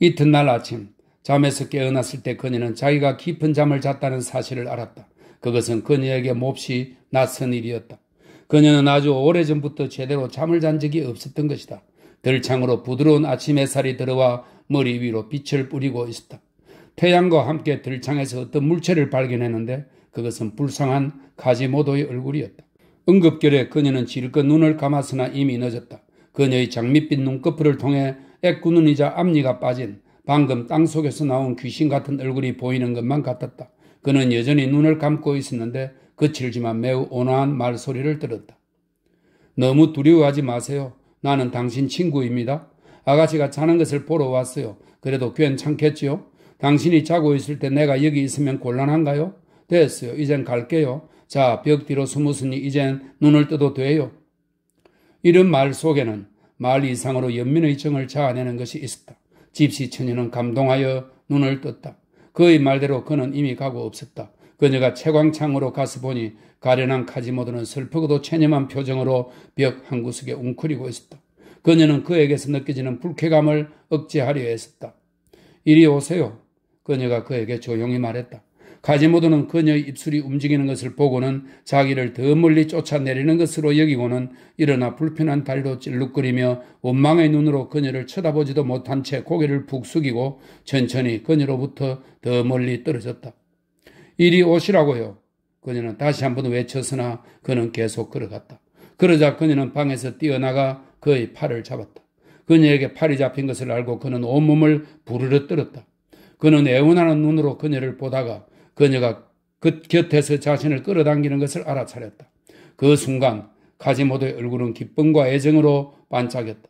이튿날 아침 잠에서 깨어났을 때 그녀는 자기가 깊은 잠을 잤다는 사실을 알았다. 그것은 그녀에게 몹시 낯선 일이었다. 그녀는 아주 오래전부터 제대로 잠을 잔 적이 없었던 것이다. 들창으로 부드러운 아침 햇살이 들어와 머리 위로 빛을 뿌리고 있었다. 태양과 함께 들창에서 어떤 물체를 발견했는데 그것은 불쌍한 가지모도의 얼굴이었다. 응급결에 그녀는 질끈 눈을 감았으나 이미 늦었다. 그녀의 장밋빛 눈꺼풀을 통해 애꾸눈 이자 앞니가 빠진 방금 땅속에서 나온 귀신 같은 얼굴이 보이는 것만 같았다. 그는 여전히 눈을 감고 있었는데 거칠지만 매우 온화한 말소리를 들었다. 너무 두려워하지 마세요. 나는 당신 친구입니다. 아가씨가 자는 것을 보러 왔어요. 그래도 괜찮겠지요? 당신이 자고 있을 때 내가 여기 있으면 곤란한가요? 됐어요. 이젠 갈게요. 자, 벽 뒤로 숨었으니 이젠 눈을 뜨도 돼요. 이런 말 속에는 말 이상으로 연민의 정을 자아내는 것이 있었다. 집시 처녀는 감동하여 눈을 떴다. 그의 말대로 그는 이미 가고 없었다. 그녀가 채광창으로 가서 보니 가련한 카지모드는 슬프고도 체념한 표정으로 벽한 구석에 웅크리고 있었다. 그녀는 그에게서 느껴지는 불쾌감을 억제하려 했었다. 이리 오세요. 그녀가 그에게 조용히 말했다. 가지모드는 그녀의 입술이 움직이는 것을 보고는 자기를 더 멀리 쫓아내리는 것으로 여기고는 일어나 불편한 발로 찔룩거리며 원망의 눈으로 그녀를 쳐다보지도 못한 채 고개를 푹 숙이고 천천히 그녀로부터 더 멀리 떨어졌다. 이리 오시라고요. 그녀는 다시 한 번 외쳤으나 그는 계속 걸어갔다. 그러자 그녀는 방에서 뛰어나가 그의 팔을 잡았다. 그녀에게 팔이 잡힌 것을 알고 그는 온몸을 부르르 떨었다. 그는 애원하는 눈으로 그녀를 보다가 그녀가 그 곁에서 자신을 끌어당기는 것을 알아차렸다. 그 순간 카지모도의 얼굴은 기쁨과 애정으로 반짝였다.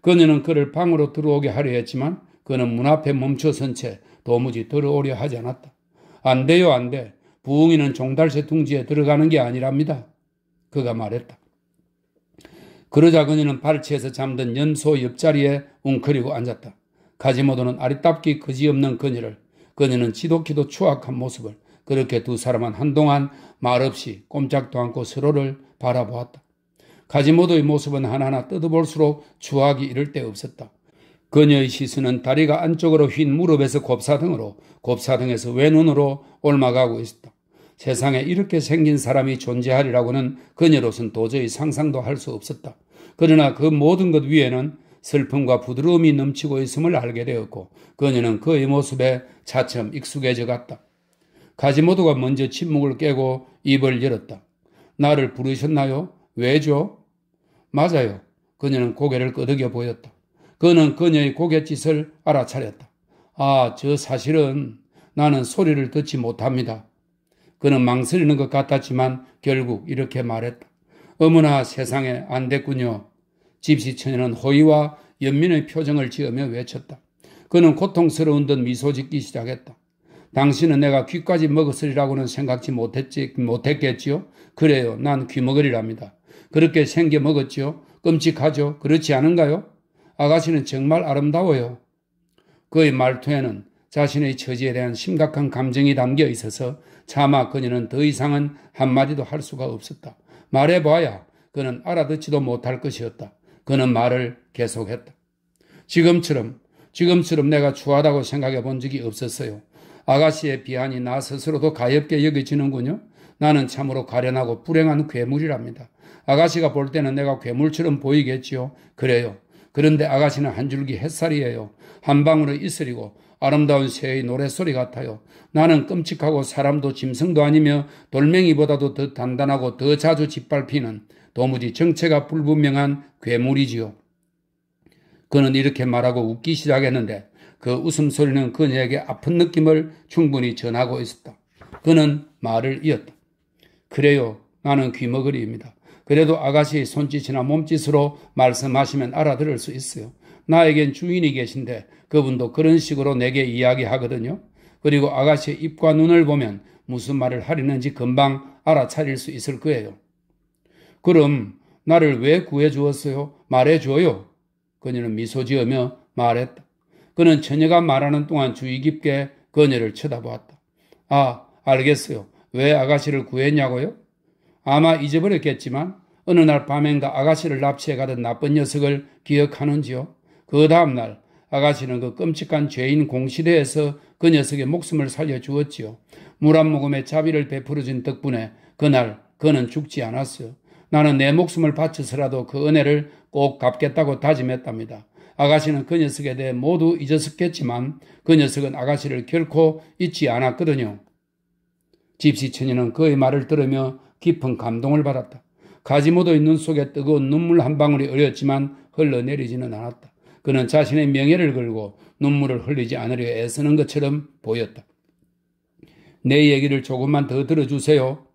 그녀는 그를 방으로 들어오게 하려 했지만 그는 문 앞에 멈춰선 채 도무지 들어오려 하지 않았다. 안 돼요, 안 돼. 부흥이는 종달새 둥지에 들어가는 게 아니랍니다. 그가 말했다. 그러자 그녀는 발치에서 잠든 염소 옆자리에 웅크리고 앉았다. 카지모도는아리답기 거지없는 그녀를 그녀는 지독히도 추악한 모습을 그렇게 두 사람은 한동안 말없이 꼼짝도 않고 서로를 바라보았다. 가지모도의 모습은 하나하나 뜯어볼수록 추악이 이를 데 없었다. 그녀의 시선은 다리가 안쪽으로 휜 무릎에서 곱사등으로 곱사등에서 왼눈으로 올라가고 있었다. 세상에 이렇게 생긴 사람이 존재하리라고는 그녀로선 도저히 상상도 할 수 없었다. 그러나 그 모든 것 위에는 슬픔과 부드러움이 넘치고 있음을 알게 되었고 그녀는 그의 모습에 차츰 익숙해져 갔다. 가지모도가 먼저 침묵을 깨고 입을 열었다. 나를 부르셨나요? 왜죠? 맞아요. 그녀는 고개를 끄덕여 보였다. 그는 그녀의 고갯짓을 알아차렸다. 아, 저 사실은 나는 소리를 듣지 못합니다. 그는 망설이는 것 같았지만 결국 이렇게 말했다. 어머나 세상에 안 됐군요. 집시처녀는 호의와 연민의 표정을 지으며 외쳤다. 그는 고통스러운 듯 미소 짓기 시작했다. 당신은 내가 귀까지 먹었으리라고는 생각지 못했지, 못했겠지요? 그래요. 난 귀먹으리랍니다. 그렇게 생겨 먹었지요? 끔찍하죠? 그렇지 않은가요? 아가씨는 정말 아름다워요. 그의 말투에는 자신의 처지에 대한 심각한 감정이 담겨 있어서 차마 그녀는 더 이상은 한마디도 할 수가 없었다. 말해봐야 그는 알아듣지도 못할 것이었다. 그는 말을 계속했다. 지금처럼, 지금처럼 내가 추하다고 생각해 본 적이 없었어요. 아가씨의 비한이 나 스스로도 가엽게 여겨지는군요. 나는 참으로 가련하고 불행한 괴물이랍니다. 아가씨가 볼 때는 내가 괴물처럼 보이겠지요. 그래요. 그런데 아가씨는 한 줄기 햇살이에요. 한 방울의 이슬이고 아름다운 새의 노랫소리 같아요. 나는 끔찍하고 사람도 짐승도 아니며 돌멩이보다도 더 단단하고 더 자주 짓밟히는 도무지 정체가 불분명한 괴물이지요. 그는 이렇게 말하고 웃기 시작했는데 그 웃음소리는 그녀에게 아픈 느낌을 충분히 전하고 있었다. 그는 말을 이었다. 그래요. 나는 귀머거리입니다. 그래도 아가씨의 손짓이나 몸짓으로 말씀하시면 알아들을 수 있어요. 나에겐 주인이 계신데 그분도 그런 식으로 내게 이야기하거든요. 그리고 아가씨의 입과 눈을 보면 무슨 말을 하려는지 금방 알아차릴 수 있을 거예요. 그럼 나를 왜 구해 주었어요? 말해 줘요. 그녀는 미소 지으며 말했다. 그는 처녀가 말하는 동안 주의 깊게 그녀를 쳐다보았다. 아, 알겠어요. 왜 아가씨를 구했냐고요? 아마 잊어버렸겠지만 어느 날 밤엔가 아가씨를 납치해 가던 나쁜 녀석을 기억하는지요? 그 다음날 아가씨는 그 끔찍한 죄인 공시대에서 그 녀석의 목숨을 살려주었지요. 물 한 모금의 자비를 베풀어준 덕분에 그날 그는 죽지 않았어요. 나는 내 목숨을 바쳐서라도 그 은혜를 꼭 갚겠다고 다짐했답니다. 아가씨는 그 녀석에 대해 모두 잊었겠지만 었그 녀석은 아가씨를 결코 잊지 않았거든요. 집시 처녀는 그의 말을 들으며 깊은 감동을 받았다. 가지 묻어 있는 속에 뜨거운 눈물 한 방울이 어렸지만 흘러내리지는 않았다. 그는 자신의 명예를 걸고 눈물을 흘리지 않으려 애쓰는 것처럼 보였다. 내 얘기를 조금만 더 들어주세요.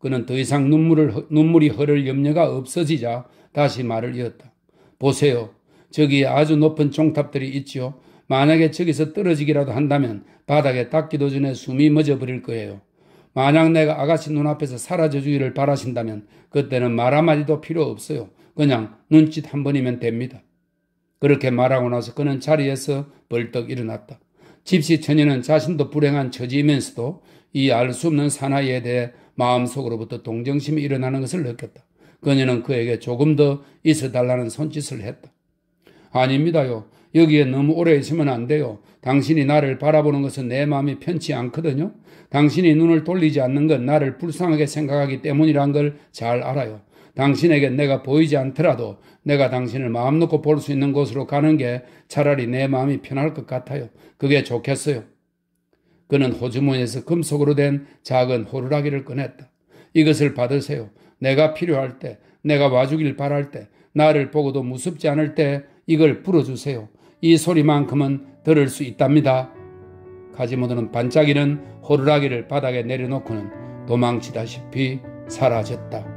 그는 더 이상 눈물을, 눈물이 흐를 염려가 없어지자 다시 말을 이었다. 보세요. 저기에 아주 높은 종탑들이 있지요. 만약에 저기서 떨어지기라도 한다면 바닥에 닿기도 전에 숨이 멎어버릴 거예요. 만약 내가 아가씨 눈앞에서 사라져주기를 바라신다면 그때는 말 한마디도 필요 없어요. 그냥 눈짓 한 번이면 됩니다. 그렇게 말하고 나서 그는 자리에서 벌떡 일어났다. 집시 처녀는 자신도 불행한 처지이면서도 이 알 수 없는 사나이에 대해 마음속으로부터 동정심이 일어나는 것을 느꼈다. 그녀는 그에게 조금 더 있어달라는 손짓을 했다. 아닙니다요. 여기에 너무 오래 있으면 안 돼요. 당신이 나를 바라보는 것은 내 마음이 편치 않거든요. 당신이 눈을 돌리지 않는 건 나를 불쌍하게 생각하기 때문이란 걸 잘 알아요. 당신에게 내가 보이지 않더라도 내가 당신을 마음 놓고 볼 수 있는 곳으로 가는 게 차라리 내 마음이 편할 것 같아요. 그게 좋겠어요. 그는 호주머니에서 금속으로 된 작은 호루라기를 꺼냈다. 이것을 받으세요. 내가 필요할 때, 내가 와주길 바랄 때, 나를 보고도 무섭지 않을 때 이걸 불어주세요. 이 소리만큼은 들을 수 있답니다. 가지모드는 반짝이는 호루라기를 바닥에 내려놓고는 도망치다시피 사라졌다.